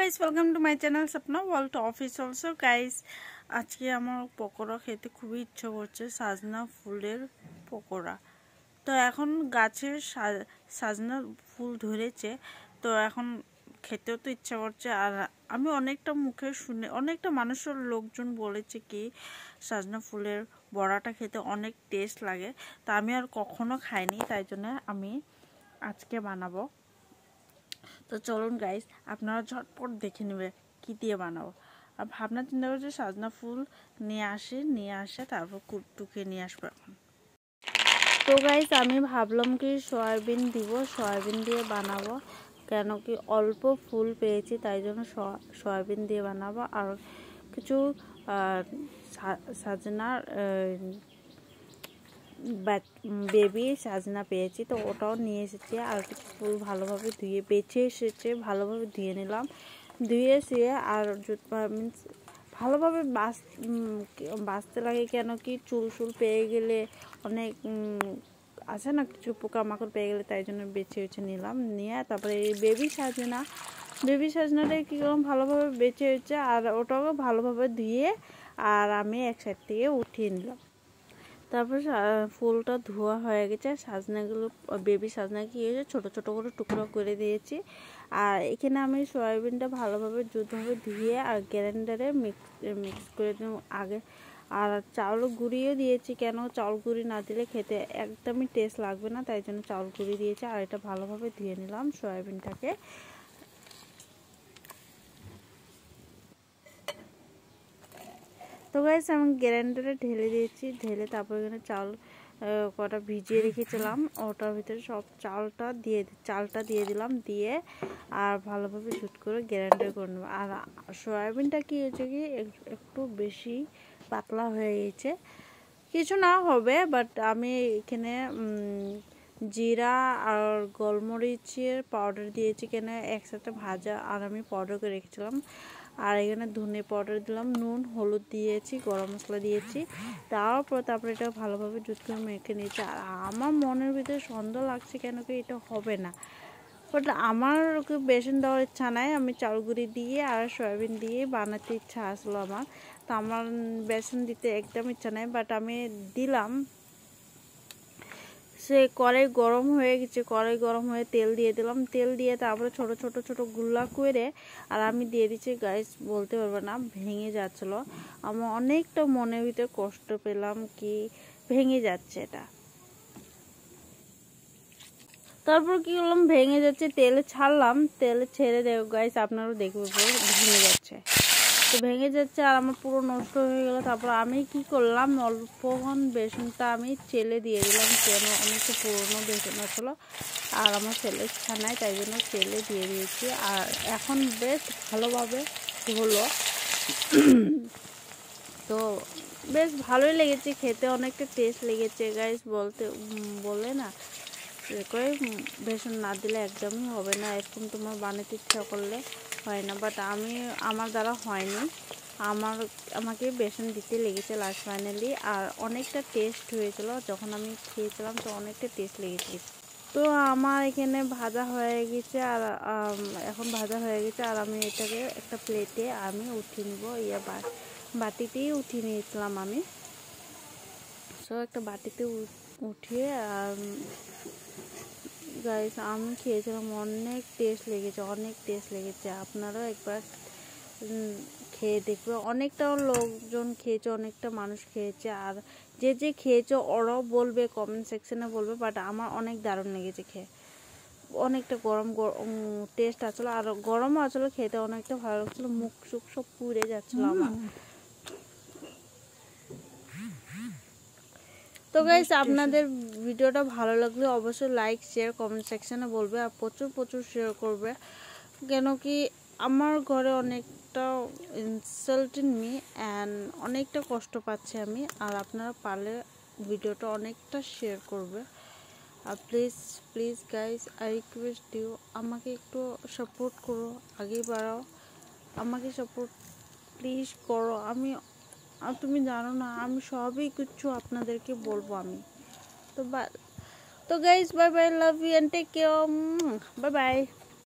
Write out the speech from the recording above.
guys welcome to my channel Swapna world office also guys আজকে আমার পকোড়া খেতে খুবই ইচ্ছে করছে সাজনা ফুলের পকোড়া তো এখন গাছের সাজনা ফুল ধরেছে তো এখন খেতেও তো ইচ্ছা করছে আর আমি অনেকটা মুখে শুনে অনেকটা মানুষের লোকজন বলেছে কি সাজনা ফুলের বড়াটা খেতে অনেক টেস্ট লাগে তা আমি আর কখনো খাইনি তাই জন্য আমি আজকে বানাবো তো চলুন গাইস আপনারা ঝটপট দেখে নেবে কী দিয়ে বানাবো আর ভাবনা চিন্তা করছে সাজনা ফুল নিয়ে আসে নিয়ে আসে তারপর কুটটুকে নিয়ে আসবো এখন তো গাইস আমি ভাবলাম কি সয়াবিন দিব সয়াবিন দিয়ে বানাবো কেন কি অল্প ফুল পেয়েছি তাই জন্য সয়াবিন দিয়ে বানাবো আর কিছু সাজনার বেবি সাজনা পেয়েছি তো ওটাও নিয়ে এসেছি আর ফুল ভালোভাবে ধুয়ে বেছে এসেছে ভালোভাবে ধুয়ে নিলাম ধুয়ে এসে আর মিন্স ভালোভাবে বাস বাঁচতে লাগে কেন কি চুল চুল পেয়ে গেলে অনেক আছে না কিছু পোকামাকড় পেয়ে গেলে তাই জন্য বেছে বেছে নিলাম নিয়ে তারপরে এই বেবি সাজনা বেবি সাজনাটা কীরকম ভালোভাবে বেছে হয়েছে আর ওটাকে ভালোভাবে ধুয়ে আর আমি এক সাইড থেকে উঠিয়ে নিলাম তারপর ফুলটা ধোয়া হয়ে গেছে সাজনাগুলো বেবি সাজনা কি হয়েছে ছোটো ছোটো করে টুকরো করে দিয়েছি আর এখানে আমি সয়াবিনটা ভালোভাবে জুতভাবে ধুয়ে আর গ্যারেন্ডারে মিক্স মিক্স করে দিলাম আগে আর চাউল গুঁড়িও দিয়েছি কেন চাউল গুঁড়ি না দিলে খেতে একদমই টেস্ট লাগবে না তাই জন্য চাউল গুঁড়ি দিয়েছি আর এটা ভালোভাবে ধুয়ে নিলাম সয়াবিনটাকে তো গাইস আমি গ্যারেন্ডারে ঢেলে দিয়েছি ঢেলে তারপর এখানে চাল কটা ভিজিয়ে রেখেছিলাম ওটার ভিতরে সব চালটা দিয়ে চালটা দিয়ে দিলাম দিয়ে আর ভালোভাবে শুট করে গ্যারেন্ডার করে নেব আর সয়াবিনটা কী হয়েছে কি একটু বেশি পাতলা হয়ে গেছে কিছু না হবে বাট আমি এখানে জিরা আর গোলমরিচের পাউডার দিয়েছি কেন একসাথে ভাজা আর আমি পাউডার করে রেখেছিলাম আর এখানে ধনে পাউডার দিলাম নুন হলুদ দিয়েছি গরম মশলা দিয়েছি তারপর তারপরে এটা ভালোভাবে জুত করে মেখে নিয়েছি আর আমার মনের ভিতরে সন্দেহ লাগছে কেন কি এটা হবে না বাট আমার বেসন দেওয়ার ইচ্ছা নাই আমি চালগুড়ি দিয়ে আর সয়াবিন দিয়ে বানাতে ইচ্ছা আসলো আমার তো আমার বেসন দিতে একদম ইচ্ছা নাই বাট আমি দিলাম হচ্ছে কড়াই গরম হয়ে গেছে কড়াই গরম হয়ে তেল দিয়ে দিলাম তেল দিয়ে তারপরে ছোট ছোট ছোট গুল্লা করে আর আমি দিয়ে দিচ্ছি গাইস বলতে পারবো না ভেঙে যাচ্ছিলো আমার অনেকটা মনের ভিতরে কষ্ট পেলাম কি ভেঙে যাচ্ছে এটা তারপর কি করলাম ভেঙে যাচ্ছে তেলে ছাড়লাম তেলে ছেড়ে দেবো গাইস আপনারও দেখবো ভেঙে যাচ্ছে তো ভেঙে যাচ্ছে আর আমার পুরো নষ্ট হয়ে গেল তারপর আমি কি করলাম অল্পক্ষণ বেসনটা আমি চেলে দিয়ে দিলাম কেন অনেকটা পুরোনো বেসন আসল আর আমার ছেলের ছানায় তাই জন্য চেলে দিয়ে দিয়েছি আর এখন বেশ ভালোভাবে হলো তো বেশ ভালোই লেগেছে খেতে অনেকটা টেস্ট লেগেছে গাইস বলতে বলে না করে বেসন না দিলে একদমই হবে না এরকম তোমার বানাতে ইচ্ছা করলে হয় না বাট আমি আমার দ্বারা হয়নি আমার আমাকে বেসন দিতে লেগেছে লাস্ট ফাইনালি আর অনেকটা টেস্ট হয়েছিল যখন আমি খেয়েছিলাম তো অনেকটা টেস্ট লেগেছে তো আমার এখানে ভাজা হয়ে গেছে আর এখন ভাজা হয়ে গেছে আর আমি এটাকে একটা প্লেটে আমি উঠিয়ে নিব ইয়া বাটিতেই উঠিয়ে নিয়েছিলাম আমি সো একটা বাটিতে উঠিয়ে গাইস আমি খেয়েছিলাম অনেক টেস্ট লেগেছে অনেক টেস্ট লেগেছে আপনারাও একবার খেয়ে দেখবে অনেকটা লোকজন খেয়েছে অনেকটা মানুষ খেয়েছে আর যে যে খেয়েছে ওরাও বলবে কমেন্ট সেকশনে বলবে বাট আমার অনেক দারুণ লেগেছে খেয়ে অনেকটা গরম টেস্ট আসলো আর গরমও আসলো খেতে অনেকটা ভালো লাগছিলো মুখ সুখ সব পুড়ে যাচ্ছিলো আমার তো গাইস আপনাদের ভিডিওটা ভালো লাগলে অবশ্যই লাইক শেয়ার কমেন্ট সেকশানে বলবে আর প্রচুর প্রচুর শেয়ার করবে কেন কি আমার ঘরে অনেকটা ইনসাল্টিং মি অ্যান্ড অনেকটা কষ্ট পাচ্ছি আমি আর আপনারা পারলে ভিডিওটা অনেকটা শেয়ার করবে আর please please guys I request দিও আমাকে একটু সাপোর্ট করো আগে বাড়াও আমাকে সাপোর্ট প্লিজ করো আমি আর তুমি জানো না আমি সবই কিছু আপনাদেরকে বলবো আমি তো বা তো guys bye bye love you and take care bye by